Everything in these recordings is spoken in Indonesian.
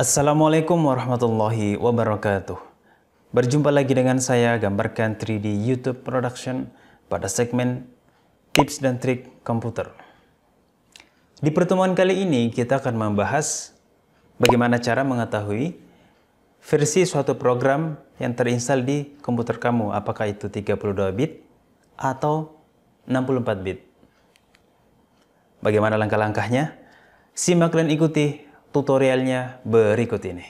Assalamualaikum warahmatullahi wabarakatuh. Berjumpa lagi dengan saya Gambarkan 3D YouTube Production pada segmen Tips dan Trik Komputer. Di pertemuan kali ini kita akan membahas bagaimana cara mengetahui versi suatu program yang terinstal di komputer kamu, apakah itu 32 bit atau 64 bit. Bagaimana langkah-langkahnya? Simak dan ikuti tutorialnya berikut ini.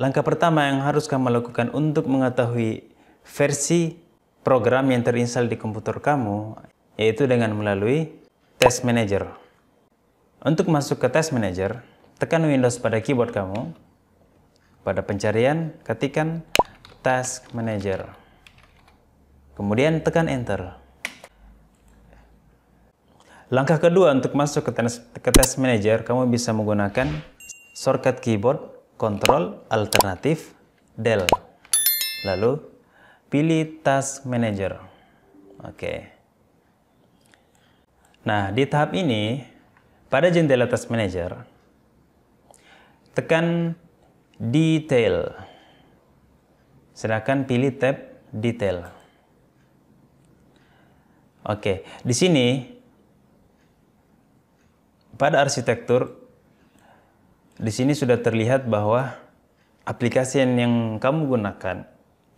Langkah pertama yang harus kamu lakukan untuk mengetahui versi program yang terinstal di komputer kamu yaitu dengan melalui Test Manager. Untuk masuk ke Test Manager, tekan Windows pada keyboard kamu. Pada pencarian, ketikan Task Manager. Kemudian tekan Enter. Langkah kedua untuk masuk ke task, ke test manager, kamu bisa menggunakan shortcut keyboard Control alternatif Del. Lalu pilih task manager. Oke. Nah, di tahap ini pada jendela task manager tekan detail. Sedangkan pilih tab detail. Oke, di sini pada arsitektur di sini sudah terlihat bahwa aplikasi yang kamu gunakan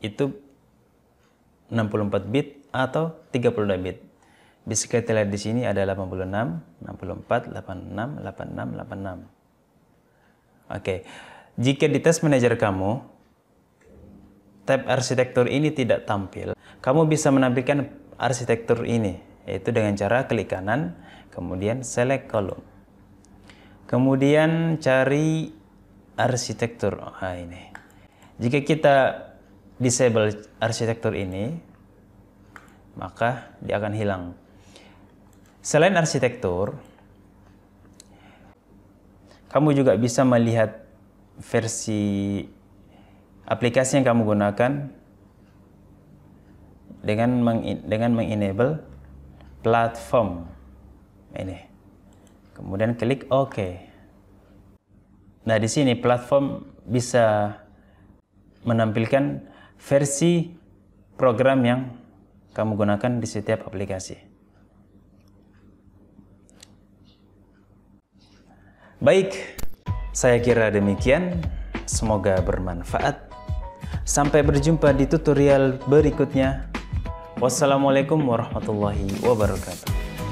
itu 64 bit atau 32 bit. Bisa kita lihat di sini ada 86, 64, 86, 86, 86. Oke, jika di test manager kamu, tab arsitektur ini tidak tampil, kamu bisa menampilkan arsitektur ini, yaitu dengan cara klik kanan, kemudian select column. Kemudian cari arsitektur. Nah, ini. Jika kita disable arsitektur ini, maka dia akan hilang. Selain arsitektur, kamu juga bisa melihat versi aplikasi yang kamu gunakan dengan meng dengan mengenable platform ini. Kemudian klik OK. Nah, di sini platform bisa menampilkan versi program yang kamu gunakan di setiap aplikasi. Baik, saya kira demikian. Semoga bermanfaat. Sampai berjumpa di tutorial berikutnya. Wassalamualaikum warahmatullahi wabarakatuh.